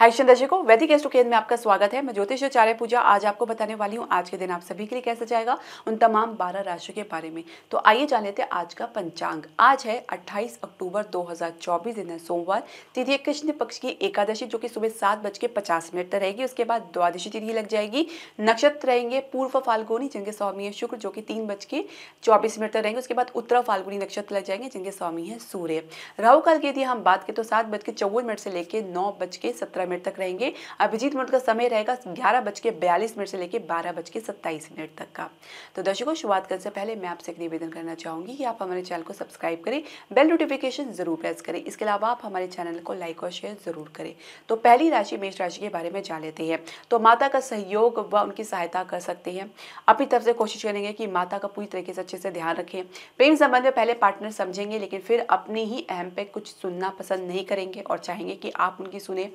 हरिश्चंद दर्शकों वैदिक केंद्र में आपका स्वागत है मैं आचार्य पूजा आज आपको बताने वाली हूँ आज के दिन आप सभी के लिए कैसे जाएगा उन तमाम बारह राशियों के बारे में तो आइए जान लेते हैं आज का पंचांग आज है 28 अक्टूबर 2024 दिन है सोमवार तिथि कृष्ण पक्ष की एकादशी जो कि सुबह सात बज के पचास मिनट तक रहेगी उसके बाद द्वादशी तिथि लग जाएगी नक्षत्र रहेंगे पूर्व फाल्गुनी जिनके स्वामी है शुक्र जो कि तीन बज के चौबीस मिनट तक रहेंगे उसके बाद उत्तरा फाल्गुनी नक्षत्र लग जाएंगे जिनके स्वामी है सूर्य राहु काल की यदि हम बात करें तो सात बज के चौवन मिनट से लेकर नौ बज के सत्रह मिनट तक रहेंगे अभिजीत मुहूर्त का समय रहेगा ग्यारह बज के बयालीस मिनट से लेकर बारह बज के सत्ताईस मिनट तक का तो दर्शकों शुरुआत करने से पहले मैं आपसे एक निवेदन करना चाहूंगी कि आप हमारे चैनल को सब्सक्राइब करें बेल नोटिफिकेशन जरूर प्रेस करें इसके अलावा आप हमारे चैनल को लाइक और शेयर जरूर करें तो पहली राशि मेष राशि के बारे में जान लेते हैं तो माता का सहयोग व उनकी सहायता कर सकते हैं अपनी तरफ से कोशिश करेंगे कि माता का पूरी तरीके से अच्छे से ध्यान रखें प्रेम संबंध में पहले पार्टनर समझेंगे लेकिन फिर अपनी ही अहम पे कुछ सुनना पसंद नहीं करेंगे और चाहेंगे कि आप उनकी सुने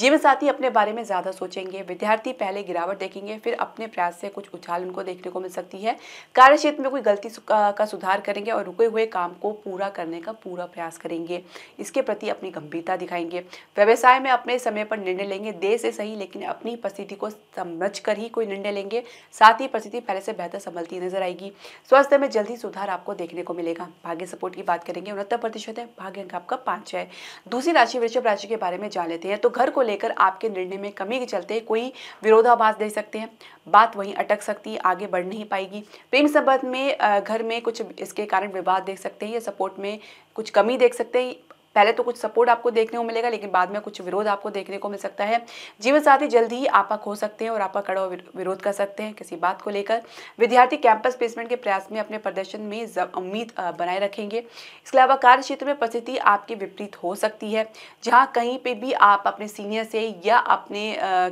जीवन साथी अपने बारे में ज़्यादा सोचेंगे विद्यार्थी पहले गिरावट देखेंगे फिर अपने प्रयास से कुछ उछाल उनको देखने को मिल सकती है कार्य क्षेत्र में कोई गलती का सुधार करेंगे और रुके हुए काम को पूरा करने का पूरा प्रयास करेंगे इसके प्रति अपनी गंभीरता दिखाएंगे व्यवसाय में अपने समय पर निर्णय लेंगे देर से सही लेकिन अपनी परिस्थिति को समझ कर ही कोई निर्णय लेंगे साथ ही परिस्थिति पहले से बेहतर संभलती नजर आएगी स्वास्थ्य में जल्दी सुधार आपको देखने को मिलेगा भाग्य सपोर्ट की बात करेंगे उनहत्तर प्रतिशत है भाग्य अंक आपका पाँच है दूसरी राशि वृक्ष राशि के बारे में जान लेते हैं तो घर को लेकर आपके निर्णय में कमी के चलते कोई विरोधाभास दे सकते हैं बात वहीं अटक सकती है आगे बढ़ नहीं पाएगी प्रेम संबंध में घर में कुछ इसके कारण विवाद देख सकते हैं या सपोर्ट में कुछ कमी देख सकते हैं पहले तो कुछ सपोर्ट आपको देखने को मिलेगा लेकिन बाद में कुछ विरोध आपको देखने को मिल सकता है जीवन साथी जल्द ही आपक हो सकते हैं और आपका कड़ा विरोध कर सकते हैं किसी बात को लेकर विद्यार्थी कैंपस प्लेसमेंट के प्रयास में अपने प्रदर्शन में उम्मीद बनाए रखेंगे इसके अलावा कार्य क्षेत्र में परिस्थिति आपकी विपरीत हो सकती है जहाँ कहीं पर भी आप अपने सीनियर से या अपने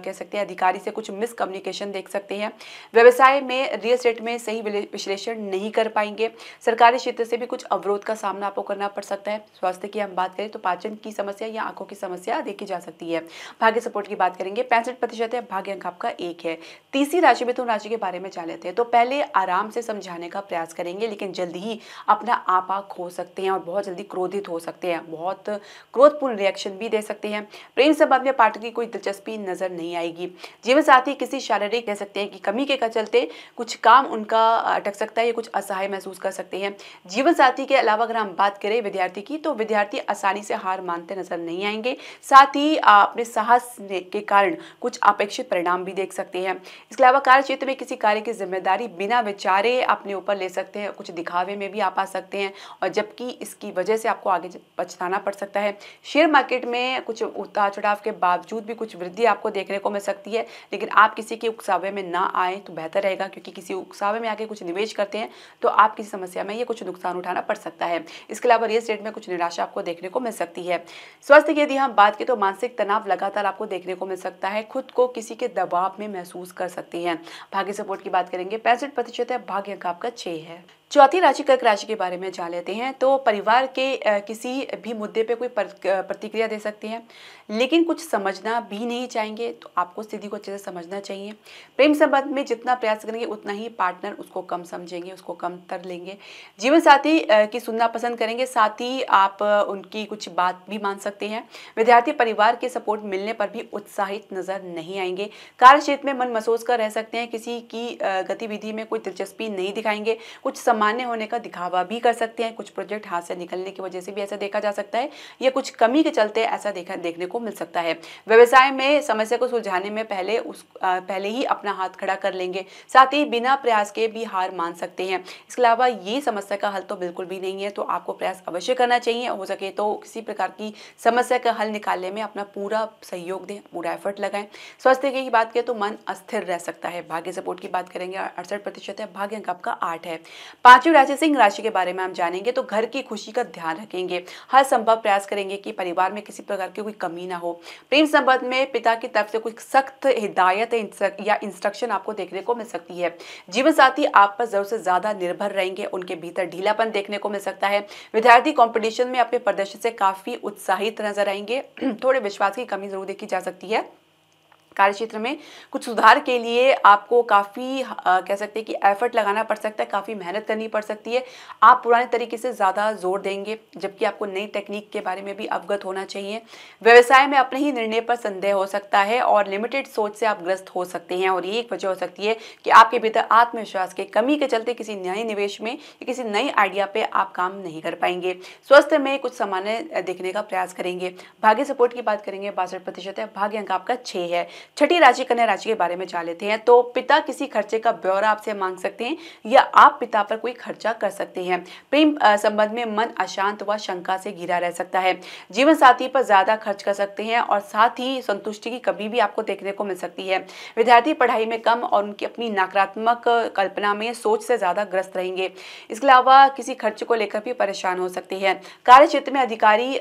कह सकते हैं अधिकारी से कुछ मिसकम्युनिकेशन देख सकते हैं व्यवसाय में रियल स्टेट में सही विश्लेषण नहीं कर पाएंगे सरकारी क्षेत्र से भी कुछ अवरोध का सामना आपको करना पड़ सकता है स्वास्थ्य की हम बात बात करें तो पाचन की समस्या या आंखों की समस्या देखी जा सकती है भाग्य सपोर्ट की बात करेंगे पैंसठ प्रतिशत है भाग्य अंक आपका एक है तीसरी राशि मिथुन राशि के बारे में जान लेते हैं तो पहले आराम से समझाने का प्रयास करेंगे लेकिन जल्दी ही अपना आपा खो सकते हैं और बहुत जल्दी क्रोधित हो सकते हैं बहुत क्रोधपूर्ण रिएक्शन भी दे सकते हैं प्रेम संबंध में पार्टनर की कोई दिलचस्पी नजर नहीं आएगी जीवन साथी किसी शारीरिक कह सकते हैं कि कमी के का चलते कुछ काम उनका अटक सकता है या कुछ असहाय महसूस कर सकते हैं जीवन साथी के अलावा अगर हम बात करें विद्यार्थी की तो विद्यार्थी असहाय आसानी से हार मानते नजर नहीं आएंगे साथ ही अपने साहस के कारण कुछ अपेक्षित परिणाम भी देख सकते हैं इसके अलावा कार्य क्षेत्र में किसी कार्य की जिम्मेदारी बिना विचारे अपने ऊपर ले सकते हैं कुछ दिखावे में भी आप आ सकते हैं और जबकि इसकी वजह से आपको आगे पछताना पड़ सकता है शेयर मार्केट में कुछ उतार चढ़ाव के बावजूद भी कुछ वृद्धि आपको देखने को मिल सकती है लेकिन आप किसी के उकसावे में ना आए तो बेहतर रहेगा क्योंकि किसी उकसावे में आके कुछ निवेश करते हैं तो आप किसी समस्या में ये कुछ नुकसान उठाना पड़ सकता है इसके अलावा रियल स्टेट में कुछ निराशा आपको देखने देखने को मिल सकती है स्वास्थ्य की यदि हम बात करें तो मानसिक तनाव लगातार आपको देखने को मिल सकता है खुद को किसी के दबाव में महसूस कर सकती है भाग्य सपोर्ट की बात करेंगे पैंसठ प्रतिशत है भाग्य अंक आपका छह है चौथी राशि कर्क राशि के बारे में जान लेते हैं तो परिवार के किसी भी मुद्दे पे कोई प्रतिक्रिया दे सकते हैं लेकिन कुछ समझना भी नहीं चाहेंगे तो आपको स्थिति को अच्छे से समझना चाहिए प्रेम संबंध में जितना प्रयास करेंगे उतना ही पार्टनर उसको कम समझेंगे उसको कम तर लेंगे जीवन साथी की सुनना पसंद करेंगे साथ ही आप उनकी कुछ बात भी मान सकते हैं विद्यार्थी परिवार के सपोर्ट मिलने पर भी उत्साहित नजर नहीं आएंगे कार्य क्षेत्र में मन महसूस कर रह सकते हैं किसी की गतिविधि में कोई दिलचस्पी नहीं दिखाएंगे कुछ सामान्य होने का दिखावा भी कर सकते हैं कुछ प्रोजेक्ट हाथ से निकलने की वजह से भी ऐसा देखा जा सकता है या कुछ कमी के चलते ऐसा देखा देखने को मिल सकता है व्यवसाय में समस्या को सुलझाने में पहले उस आ, पहले ही अपना हाथ खड़ा कर लेंगे साथ ही बिना प्रयास के भी हार मान सकते हैं इसके अलावा ये समस्या का हल तो बिल्कुल भी नहीं है तो आपको प्रयास अवश्य करना चाहिए हो सके तो किसी प्रकार की समस्या का हल निकालने में अपना पूरा सहयोग दें पूरा एफर्ट लगाएं स्वास्थ्य की बात करें तो मन अस्थिर रह सकता है भाग्य सपोर्ट की बात करेंगे अड़सठ प्रतिशत है भाग्य अंक आपका आठ है पांचवी राशि सिंह राशि के बारे में हम जानेंगे तो घर की खुशी का ध्यान रखेंगे हर संभव प्रयास करेंगे कि परिवार में किसी प्रकार की कोई कमी ना हो प्रेम संबंध में पिता की तरफ से कोई सख्त हिदायत या इंस्ट्रक्शन आपको देखने को मिल सकती है जीवन साथी आप पर जरूर से ज्यादा निर्भर रहेंगे उनके भीतर ढीलापन देखने को मिल सकता है विद्यार्थी कॉम्पिटिशन में अपने प्रदर्शन से काफी उत्साहित नजर आएंगे थोड़े विश्वास की कमी जरूर देखी जा सकती है कार्य क्षेत्र में कुछ सुधार के लिए आपको काफ़ी कह सकते हैं कि एफर्ट लगाना पड़ सकता है काफ़ी मेहनत करनी पड़ सकती है आप पुराने तरीके से ज़्यादा जोर देंगे जबकि आपको नई टेक्निक के बारे में भी अवगत होना चाहिए व्यवसाय में अपने ही निर्णय पर संदेह हो सकता है और लिमिटेड सोच से आप ग्रस्त हो सकते हैं और ये एक वजह हो सकती है कि आपके भीतर आत्मविश्वास के कमी के चलते किसी नए निवेश में या किसी नए आइडिया पर आप काम नहीं कर पाएंगे स्वास्थ्य में कुछ सामान्य देखने का प्रयास करेंगे भाग्य सपोर्ट की बात करेंगे बासठ प्रतिशत है भाग्य अंक आपका छः है छठी राशि कन्या राशि के बारे में जान लेते हैं तो पिता किसी खर्चे का ब्यौरा आपसे मांग सकते हैं या आप पिता पर कोई खर्चा कर सकते हैं प्रेम संबंध में मन अशांत व शंका से घिरा रह सकता है जीवन साथी पर ज्यादा खर्च कर सकते हैं और साथ ही संतुष्टि की कभी भी आपको देखने को मिल सकती है विद्यार्थी पढ़ाई में कम और उनकी अपनी नकारात्मक कल्पना में सोच से ज्यादा ग्रस्त रहेंगे इसके अलावा किसी खर्च को लेकर भी परेशान हो सकती है कार्य क्षेत्र में अधिकारी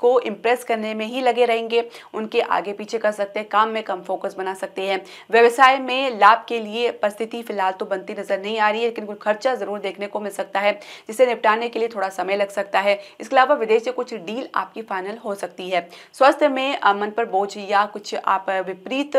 को इम्प्रेस करने में ही लगे रहेंगे उनके आगे पीछे कर सकते हैं काम में कम हम फोकस बना सकते हैं व्यवसाय में लाभ के लिए परिस्थिति फिलहाल तो बनती नजर नहीं आ रही है लेकिन कुछ खर्चा जरूर देखने को मिल सकता है जिसे निपटाने के लिए थोड़ा समय लग सकता है इसके अलावा विदेश से कुछ डील आपकी फाइनल हो सकती है स्वास्थ्य में मन पर बोझ या कुछ आप विपरीत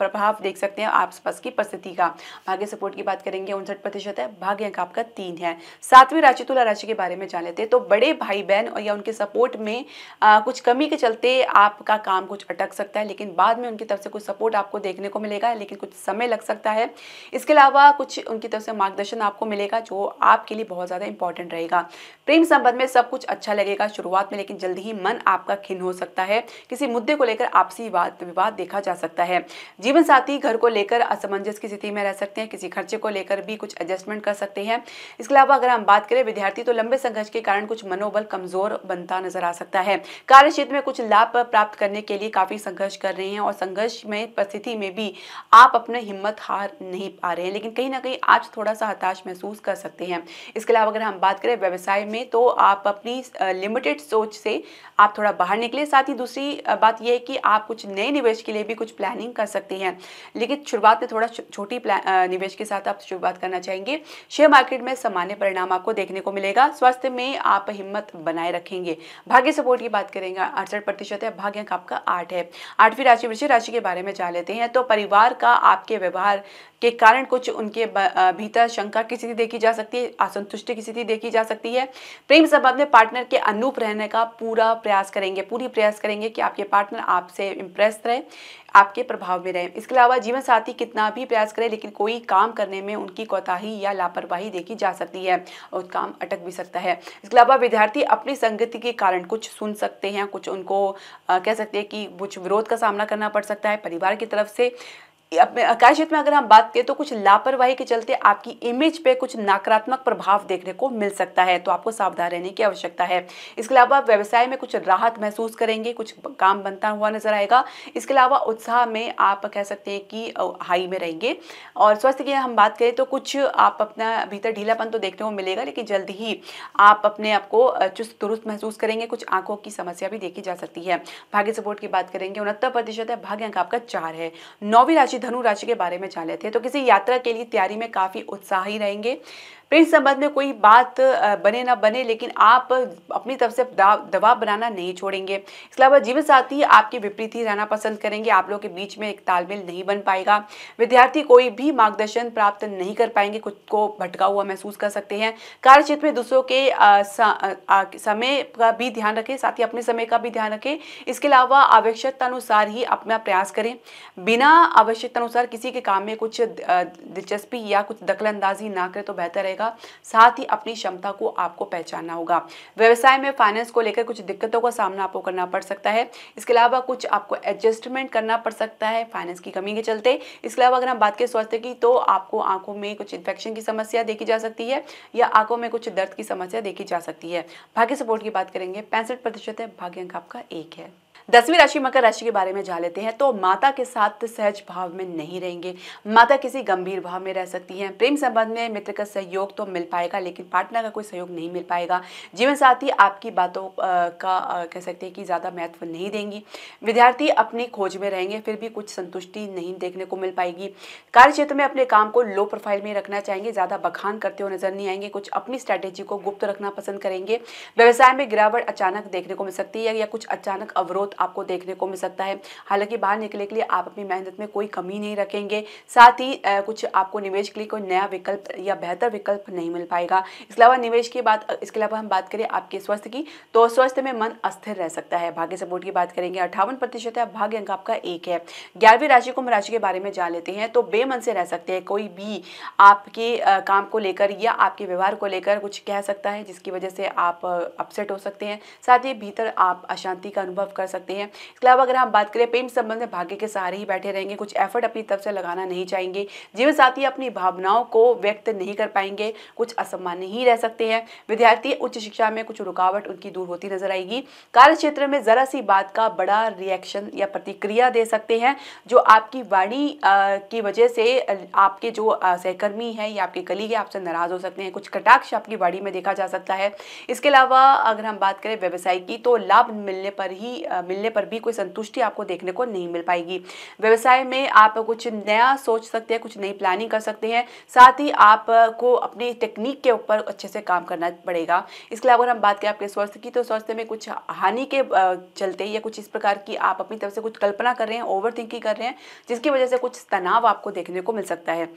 प्रभाव देख सकते हैं आप स्पष्ट की परिस्थिति का भाग्य सपोर्ट की बात करेंगे उनसठ प्रतिशत है भाग्य अंक आपका तीन है सातवीं राशि तुला राशि के बारे में जान लेते हैं तो बड़े भाई बहन और या उनके सपोर्ट में आ, कुछ कमी के चलते आपका काम कुछ अटक सकता है लेकिन बाद में उनकी तरफ से कुछ सपोर्ट आपको देखने को मिलेगा लेकिन कुछ समय लग सकता है इसके अलावा कुछ उनकी तरफ से मार्गदर्शन आपको मिलेगा जो आपके लिए बहुत ज़्यादा इंपॉर्टेंट रहेगा प्रेम संबंध में सब कुछ अच्छा लगेगा शुरुआत में लेकिन जल्दी ही मन आपका खिन्न हो सकता है किसी मुद्दे को लेकर आपसी वाद विवाद देखा जा सकता है जीवन साथी घर को लेकर असमंजस की स्थिति में रह सकते हैं किसी खर्चे को लेकर भी कुछ एडजस्टमेंट कर सकते हैं इसके अलावा अगर हम बात करें विद्यार्थी तो लंबे संघर्ष के कारण कुछ मनोबल कमजोर बनता नजर आ सकता है कार्य क्षेत्र में कुछ लाभ प्राप्त करने के लिए काफी संघर्ष कर रहे हैं और संघर्ष संघर्षमय परिस्थिति में भी आप अपने हिम्मत हार नहीं पा रहे हैं लेकिन कहीं ना कहीं आज थोड़ा सा हताश महसूस कर सकते हैं इसके अलावा अगर हम बात करें व्यवसाय में तो आप अपनी लिमिटेड सोच से आप थोड़ा बाहर निकले साथ ही दूसरी बात यह है कि आप कुछ नए निवेश के लिए भी कुछ प्लानिंग कर सकते हैं लेकिन शुरुआत में थोड़ा छोटी निवेश के साथ आप शुरुआत करना चाहेंगे शेयर मार्केट में सामान्य परिणाम आपको देखने को मिलेगा स्वास्थ्य में आप हिम्मत बनाए रखेंगे भाग्य सपोर्ट की बात करेंगे अड़सठ प्रतिशत है भाग्य आपका आठ है आठवीं राशि वृषि राशि के बारे में जान लेते हैं तो परिवार का आपके व्यवहार के कारण कुछ उनके भीतर शंका की स्थिति देखी जा सकती है असंतुष्टि की स्थिति देखी जा सकती है प्रेम सब अपने पार्टनर के अनूप रहने का पूरा प्रयास करेंगे पूरी प्रयास करेंगे कि आपके पार्टनर आपसे इम्प्रेस रहे आपके प्रभाव में रहे इसके अलावा जीवन साथी कितना भी प्रयास करें लेकिन कोई काम करने में उनकी कोताही या लापरवाही देखी जा सकती है और काम अटक भी सकता है इसके अलावा विद्यार्थी अपनी संगति के कारण कुछ सुन सकते हैं कुछ उनको आ, कह सकते हैं कि कुछ विरोध का सामना करना पड़ सकता है परिवार की तरफ से अकाशित तो में अगर हम बात करें तो कुछ लापरवाही के चलते आपकी इमेज पे कुछ नकारात्मक प्रभाव देखने को मिल सकता है तो आपको सावधान रहने की आवश्यकता है इसके अलावा व्यवसाय में कुछ राहत महसूस करेंगे कुछ काम बनता हुआ नजर आएगा इसके अलावा उत्साह में आप कह सकते हैं कि हाई में रहेंगे और स्वास्थ्य की हम बात करें तो कुछ आप अपना भीतर ढीलापन तो देखने को मिलेगा लेकिन जल्द ही आप अपने आप को चुस्त दुरुस्त महसूस करेंगे कुछ आंखों की समस्या भी देखी जा सकती है भाग्य सपोर्ट की बात करेंगे उनहत्तर प्रतिशत है भाग्य अंक आपका चार है नौवीं राशि राशि धनु राशि के बारे में जान लेते हैं तो किसी यात्रा के लिए तैयारी में काफ़ी उत्साही रहेंगे प्रेम तो संबंध में कोई बात बने ना बने लेकिन आप अपनी तरफ से दबाव बनाना नहीं छोड़ेंगे इसके अलावा जीवन साथी आपके विपरीत ही रहना पसंद करेंगे आप लोगों के बीच में एक तालमेल नहीं बन पाएगा विद्यार्थी कोई भी मार्गदर्शन प्राप्त नहीं कर पाएंगे खुद को भटका हुआ महसूस कर सकते हैं कार्य क्षेत्र में दूसरों के समय का भी ध्यान रखें साथ ही अपने समय का भी ध्यान रखें इसके अलावा आवश्यकता अनुसार ही अपना प्रयास करें बिना आवश्यकता अनुसार किसी के काम में कुछ दिलचस्पी या कुछ दखलंदाजी ना करें तो बेहतर है रहेगा साथ ही अपनी क्षमता को आपको पहचानना होगा व्यवसाय में फाइनेंस को लेकर कुछ दिक्कतों का सामना आपको करना पड़ सकता है इसके अलावा कुछ आपको एडजस्टमेंट करना पड़ सकता है फाइनेंस की कमी के चलते इसके अलावा अगर हम बात करें स्वास्थ्य की तो आपको आंखों में कुछ इन्फेक्शन की समस्या देखी जा सकती है या आंखों में कुछ दर्द की समस्या देखी जा सकती है भाग्य सपोर्ट की बात करेंगे पैंसठ प्रतिशत है भाग्य अंक आपका एक है दसवीं राशि मकर राशि के बारे में जान लेते हैं तो माता के साथ सहज भाव में नहीं रहेंगे माता किसी गंभीर भाव में रह सकती हैं प्रेम संबंध में मित्र का सहयोग तो मिल पाएगा लेकिन पार्टनर का कोई सहयोग नहीं मिल पाएगा जीवन साथी आपकी बातों का कह सकते हैं कि ज़्यादा महत्व नहीं देंगी विद्यार्थी अपनी खोज में रहेंगे फिर भी कुछ संतुष्टि नहीं देखने को मिल पाएगी कार्य क्षेत्र में अपने काम को लो प्रोफाइल में रखना चाहेंगे ज़्यादा बखान करते हुए नजर नहीं आएंगे कुछ अपनी स्ट्रैटेजी को गुप्त रखना पसंद करेंगे व्यवसाय में गिरावट अचानक देखने को मिल सकती है या कुछ अचानक अवरोध ग्रोथ आपको देखने को मिल सकता है हालांकि बाहर निकले के लिए आप अपनी मेहनत में कोई कमी नहीं रखेंगे साथ ही कुछ आपको निवेश के लिए कोई नया विकल्प या बेहतर विकल्प नहीं मिल पाएगा इसके अलावा निवेश की बात इसके अलावा हम बात करें आपके स्वास्थ्य की तो स्वास्थ्य में मन अस्थिर रह सकता है भाग्य सपोर्ट की बात करेंगे अट्ठावन प्रतिशत है भाग्य अंक आपका एक है ग्यारहवीं राशि कुंभ राशि के बारे में जान लेते हैं तो बेमन से रह सकते हैं कोई भी आपके काम को लेकर या आपके व्यवहार को लेकर कुछ कह सकता है जिसकी वजह से आप अपसेट हो सकते हैं साथ ही भीतर आप अशांति का अनुभव कर सकते सकते हैं इसके अलावा अगर आप बात करें प्रेम संबंध में भाग्य के सहारे ही बैठे रहेंगे कुछ एफर्ट अपनी तरफ से लगाना नहीं चाहेंगे जीवन साथी अपनी भावनाओं को व्यक्त नहीं कर पाएंगे कुछ असम्मान्य ही रह सकते हैं विद्यार्थी उच्च शिक्षा में कुछ रुकावट उनकी दूर होती नजर आएगी कार्य क्षेत्र में जरा सी बात का बड़ा रिएक्शन या प्रतिक्रिया दे सकते हैं जो आपकी वाणी की वजह से आपके जो सहकर्मी हैं या आपके कलीग है आपसे नाराज हो सकते हैं कुछ कटाक्ष आपकी वाणी में देखा जा सकता है इसके अलावा अगर हम बात करें व्यवसाय की तो लाभ मिलने पर ही मिलने पर भी कोई संतुष्टि आपको देखने को नहीं मिल पाएगी व्यवसाय में आप कुछ नया सोच सकते हैं कुछ नई प्लानिंग कर सकते हैं साथ ही आपको अपनी टेक्निक के ऊपर अच्छे से काम करना पड़ेगा इसके अलावा अगर हम बात करें आपके स्वास्थ्य की तो स्वास्थ्य में कुछ हानि के चलते या कुछ इस प्रकार की आप अपनी तरफ से कुछ कल्पना कर रहे हैं ओवर थिंकिंग कर रहे हैं जिसकी वजह से कुछ तनाव आपको देखने को मिल सकता है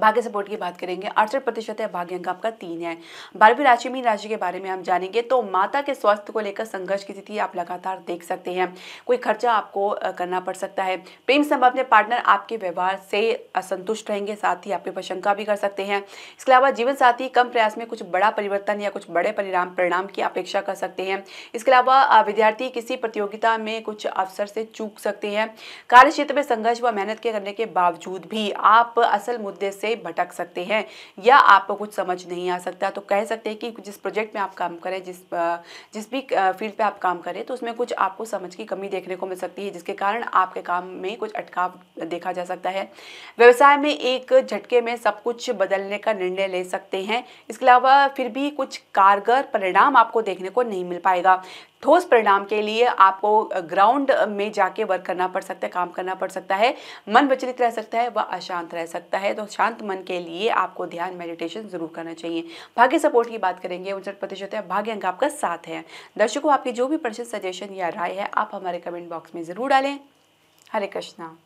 भाग्य सपोर्ट की बात करेंगे अड़सठ प्रतिशत है भाग्य अंक आपका तीन है बारहवीं राशि मीन राशि के बारे में हम जानेंगे तो माता के स्वास्थ्य को लेकर संघर्ष की स्थिति आप लगातार देख सकते हैं कोई खर्चा आपको करना पड़ सकता है प्रेम संभव अपने पार्टनर आपके व्यवहार से असंतुष्ट रहेंगे साथ ही आपकी प्रशंका भी कर सकते हैं इसके अलावा जीवन साथी कम प्रयास में कुछ बड़ा परिवर्तन या कुछ बड़े परिणाम परिणाम की अपेक्षा कर सकते हैं इसके अलावा विद्यार्थी किसी प्रतियोगिता में कुछ अवसर से चूक सकते हैं कार्य क्षेत्र में संघर्ष व मेहनत के करने के बावजूद भी आप असल मुद्दे से से भटक सकते हैं या आपको कुछ समझ नहीं आ सकता तो कह सकते हैं कि जिस प्रोजेक्ट में आप काम करें जिस जिस भी फील्ड पे आप काम करें तो उसमें कुछ आपको समझ की कमी देखने को मिल सकती है जिसके कारण आपके काम में कुछ अटकाव देखा जा सकता है व्यवसाय में एक झटके में सब कुछ बदलने का निर्णय ले सकते हैं इसके अलावा फिर भी कुछ कारगर परिणाम आपको देखने को नहीं मिल पाएगा ठोस परिणाम के लिए आपको ग्राउंड में जाके वर्क करना पड़ सकता है काम करना पड़ सकता है मन विचलित रह सकता है व अशांत रह सकता है तो शांत मन के लिए आपको ध्यान मेडिटेशन जरूर करना चाहिए भाग्य सपोर्ट की बात करेंगे उनसठ प्रतिशत है भाग्य अंक आपका साथ है दर्शकों आपकी जो भी प्रश्न सजेशन या राय है आप हमारे कमेंट बॉक्स में ज़रूर डालें हरे कृष्णा